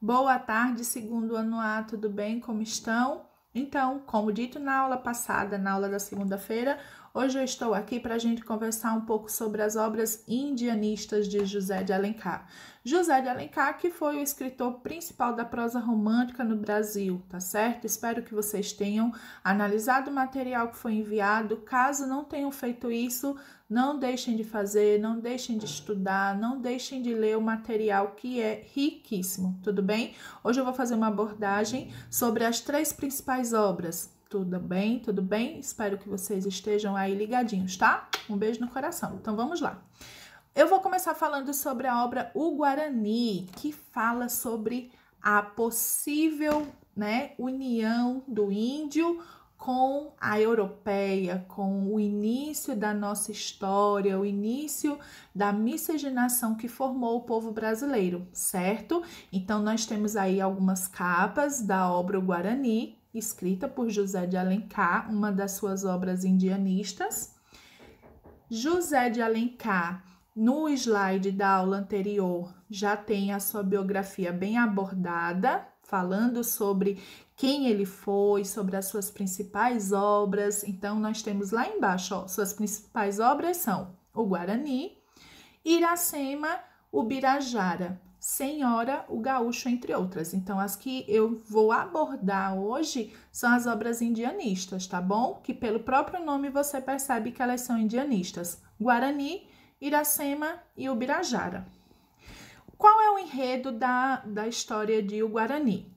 Boa tarde, segundo ano A, tudo bem? Como estão? Então, como dito na aula passada, na aula da segunda-feira, Hoje eu estou aqui para a gente conversar um pouco sobre as obras indianistas de José de Alencar. José de Alencar, que foi o escritor principal da prosa romântica no Brasil, tá certo? Espero que vocês tenham analisado o material que foi enviado. Caso não tenham feito isso, não deixem de fazer, não deixem de estudar, não deixem de ler o material que é riquíssimo, tudo bem? Hoje eu vou fazer uma abordagem sobre as três principais obras tudo bem? Tudo bem? Espero que vocês estejam aí ligadinhos, tá? Um beijo no coração. Então vamos lá. Eu vou começar falando sobre a obra O Guarani, que fala sobre a possível, né, união do índio com a europeia, com o início da nossa história, o início da miscigenação que formou o povo brasileiro, certo? Então nós temos aí algumas capas da obra Guarani escrita por José de Alencar, uma das suas obras indianistas. José de Alencar, no slide da aula anterior, já tem a sua biografia bem abordada, falando sobre quem ele foi, sobre as suas principais obras. Então, nós temos lá embaixo, ó, suas principais obras são o Guarani, Iracema, Birajara. Senhora, o Gaúcho, entre outras. Então, as que eu vou abordar hoje são as obras indianistas, tá bom? Que pelo próprio nome você percebe que elas são indianistas: Guarani, Iracema e Ubirajara. Qual é o enredo da, da história de O Guarani?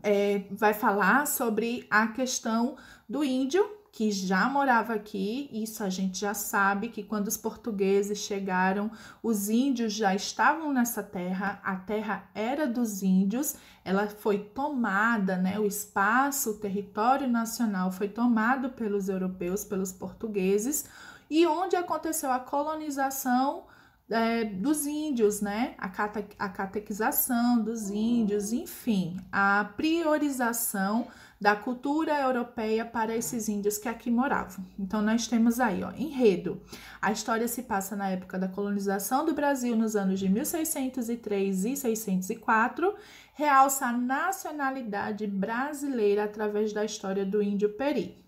É, vai falar sobre a questão do índio que já morava aqui, isso a gente já sabe que quando os portugueses chegaram, os índios já estavam nessa terra, a terra era dos índios, ela foi tomada, né? O espaço, o território nacional foi tomado pelos europeus, pelos portugueses, e onde aconteceu a colonização é, dos índios, né? A, cate, a catequização dos índios, enfim, a priorização da cultura europeia para esses índios que aqui moravam. Então, nós temos aí, ó, enredo. A história se passa na época da colonização do Brasil, nos anos de 1603 e 604, realça a nacionalidade brasileira através da história do índio Peri.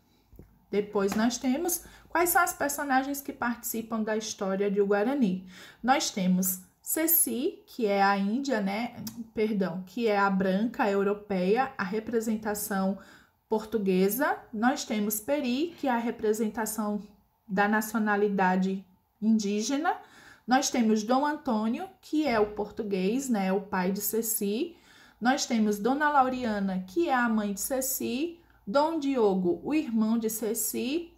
Depois nós temos Quais são as personagens que participam da história de O Guarani? Nós temos Ceci, que é a Índia, né? Perdão, que é a branca a europeia, a representação portuguesa. Nós temos Peri, que é a representação da nacionalidade indígena. Nós temos Dom Antônio, que é o português, né? O pai de Ceci. Nós temos Dona Lauriana, que é a mãe de Ceci. Dom Diogo, o irmão de Ceci.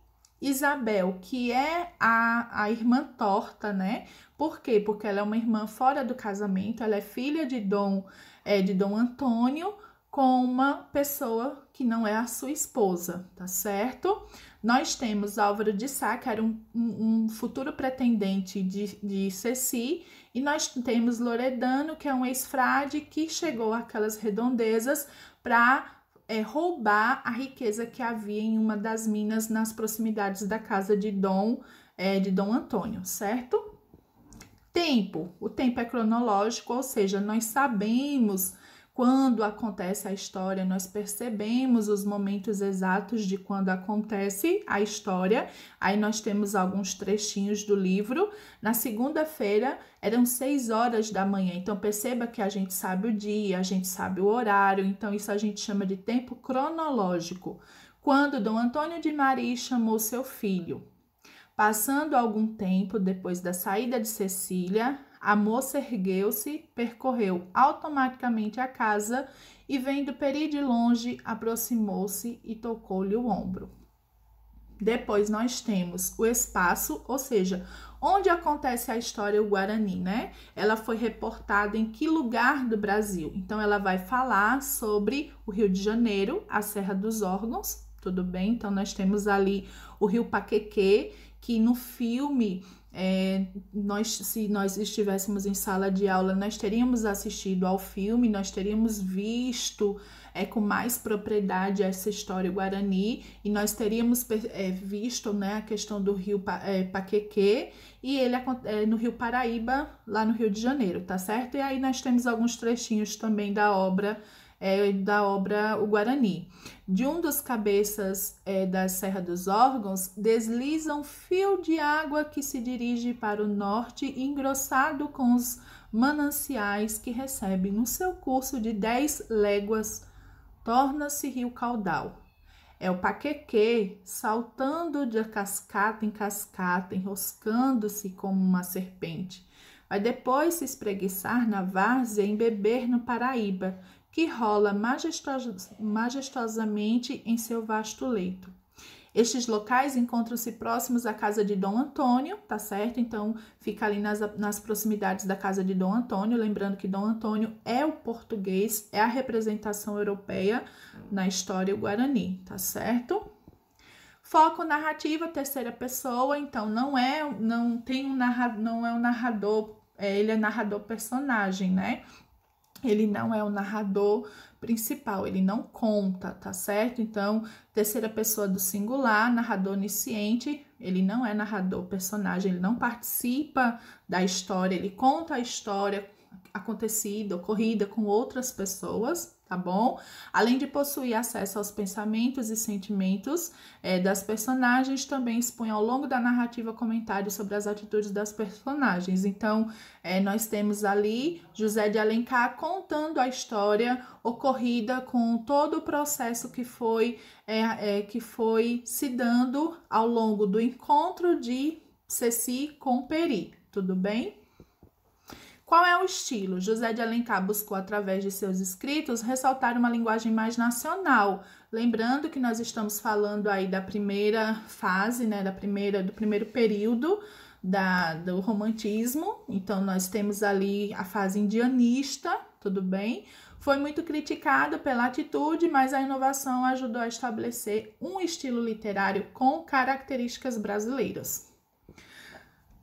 Isabel, que é a, a irmã torta, né? Por quê? Porque ela é uma irmã fora do casamento, ela é filha de Dom, é, de Dom Antônio com uma pessoa que não é a sua esposa, tá certo? Nós temos Álvaro de Sá, que era um, um, futuro pretendente de, de Ceci, e nós temos Loredano, que é um ex-frade que chegou àquelas redondezas para é, roubar a riqueza que havia em uma das minas nas proximidades da casa de Dom, é, de Dom Antônio, certo? Tempo. O tempo é cronológico, ou seja, nós sabemos quando acontece a história, nós percebemos os momentos exatos de quando acontece a história. Aí nós temos alguns trechinhos do livro. Na segunda-feira eram seis horas da manhã, então perceba que a gente sabe o dia, a gente sabe o horário, então isso a gente chama de tempo cronológico. Quando Dom Antônio de Maria chamou seu filho, Passando algum tempo depois da saída de Cecília, a moça ergueu-se, percorreu automaticamente a casa e, vendo Peri de longe, aproximou-se e tocou-lhe o ombro. Depois nós temos o espaço, ou seja, onde acontece a história Guarani, né? Ela foi reportada em que lugar do Brasil? Então ela vai falar sobre o Rio de Janeiro, a Serra dos Órgãos, tudo bem? Então nós temos ali o Rio Paquequê, que no filme é, nós, se nós estivéssemos em sala de aula, nós teríamos assistido ao filme, nós teríamos visto é, com mais propriedade essa história guarani e nós teríamos é, visto né, a questão do rio pa, é, Paqueque e ele é, no rio Paraíba, lá no Rio de Janeiro, tá certo? E aí nós temos alguns trechinhos também da obra é, da obra O Guarani. De um dos cabeças é, da Serra dos Órgãos, desliza um fio de água que se dirige para o norte, engrossado com os mananciais que recebe. no seu curso de 10 léguas, torna-se rio caudal. É o paquequê saltando de cascata em cascata, enroscando-se como uma serpente. Vai depois se espreguiçar na várzea e beber no Paraíba, que rola majestosamente em seu vasto leito. Estes locais encontram-se próximos à casa de Dom Antônio, tá certo? Então, fica ali nas, nas proximidades da casa de Dom Antônio. Lembrando que Dom Antônio é o português, é a representação europeia na história guarani, tá certo? Foco narrativa, terceira pessoa, então não é, não tem um narrador, não é um narrador, é, ele é narrador personagem, né? ele não é o narrador principal, ele não conta, tá certo? Então, terceira pessoa do singular, narrador onisciente, ele não é narrador, personagem, ele não participa da história, ele conta a história acontecida, ocorrida com outras pessoas, tá bom? Além de possuir acesso aos pensamentos e sentimentos é, das personagens, também expõe ao longo da narrativa comentários sobre as atitudes das personagens. Então, é, nós temos ali José de Alencar contando a história ocorrida com todo o processo que foi, é, é que foi se dando ao longo do encontro de Ceci com Peri, tudo bem? Qual é o estilo? José de Alencar buscou, através de seus escritos, ressaltar uma linguagem mais nacional. Lembrando que nós estamos falando aí da primeira fase, né, da primeira, do primeiro período da, do romantismo. Então, nós temos ali a fase indianista, tudo bem? Foi muito criticado pela atitude, mas a inovação ajudou a estabelecer um estilo literário com características brasileiras.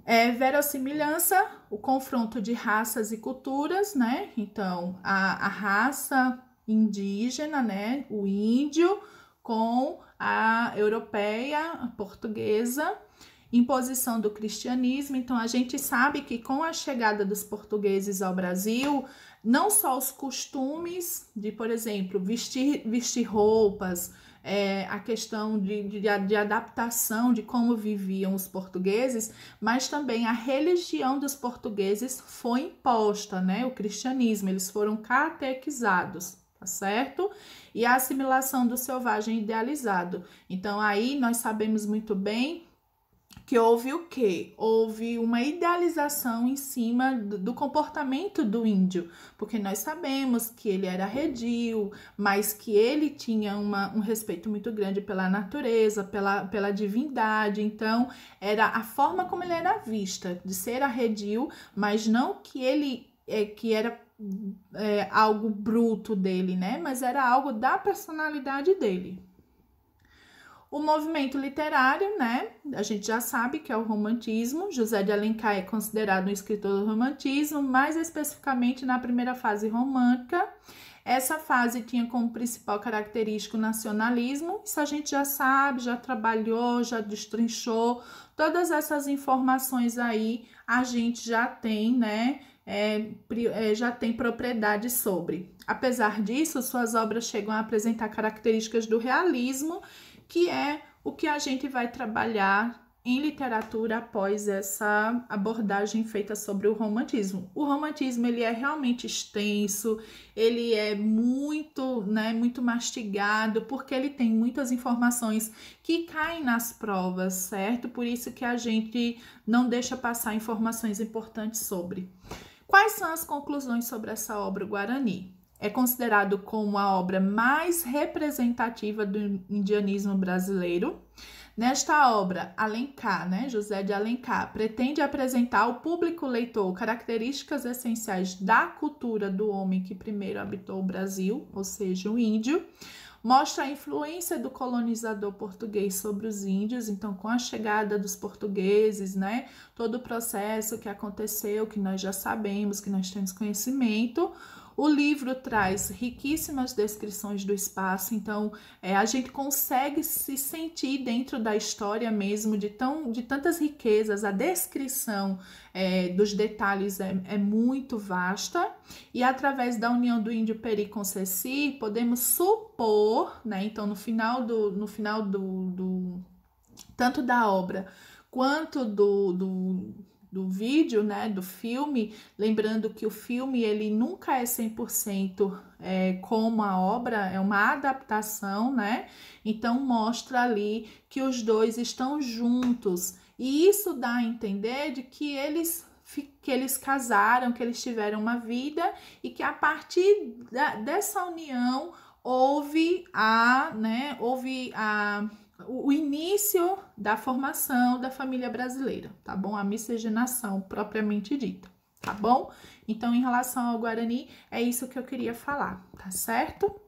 É, verossimilhança, o confronto de raças e culturas, né? Então, a, a raça indígena, né? O índio com a europeia, a portuguesa, imposição do cristianismo. Então, a gente sabe que com a chegada dos portugueses ao Brasil, não só os costumes de, por exemplo, vestir, vestir roupas, é, a questão de, de, de adaptação de como viviam os portugueses, mas também a religião dos portugueses foi imposta, né? O cristianismo, eles foram catequizados tá certo? E a assimilação do selvagem idealizado. Então, aí nós sabemos muito bem que houve o quê? Houve uma idealização em cima do, do comportamento do índio, porque nós sabemos que ele era redio, mas que ele tinha uma, um respeito muito grande pela natureza, pela, pela divindade, então era a forma como ele era vista, de ser arredio, mas não que ele é, que era é, algo bruto dele, né? Mas era algo da personalidade dele. O movimento literário, né? A gente já sabe que é o romantismo. José de Alencar é considerado um escritor do romantismo, mais especificamente na primeira fase romântica. Essa fase tinha como principal característico o nacionalismo. Isso a gente já sabe, já trabalhou, já destrinchou. Todas essas informações aí a gente já tem, né? É, é já tem propriedade sobre. Apesar disso, suas obras chegam a apresentar características do realismo que é o que a gente vai trabalhar em literatura após essa abordagem feita sobre o romantismo. O romantismo ele é realmente extenso, ele é muito, né, muito mastigado, porque ele tem muitas informações que caem nas provas, certo? Por isso que a gente não deixa passar informações importantes sobre. Quais são as conclusões sobre essa obra Guarani? é considerado como a obra mais representativa do indianismo brasileiro. Nesta obra, Alencar, né, José de Alencar, pretende apresentar ao público leitor características essenciais da cultura do homem que primeiro habitou o Brasil, ou seja, o índio. Mostra a influência do colonizador português sobre os índios, então, com a chegada dos portugueses, né, todo o processo que aconteceu, que nós já sabemos, que nós temos conhecimento. O livro traz riquíssimas descrições do espaço, então é, a gente consegue se sentir dentro da história mesmo, de, tão, de tantas riquezas. A descrição é, dos detalhes é, é, muito vasta, e através da união do índio Peri com Ceci, podemos supor, né? Então, no final do. No final do, do tanto da obra quanto do, do do vídeo, né, do filme, lembrando que o filme ele nunca é 100% é, como a obra, é uma adaptação, né? Então mostra ali que os dois estão juntos. E isso dá a entender de que eles que eles casaram, que eles tiveram uma vida e que a partir da, dessa união houve a, né, houve a o, início da formação da família brasileira, tá bom? A miscigenação propriamente dita, tá bom? Então, em relação ao Guarani, é isso que eu queria falar, tá certo?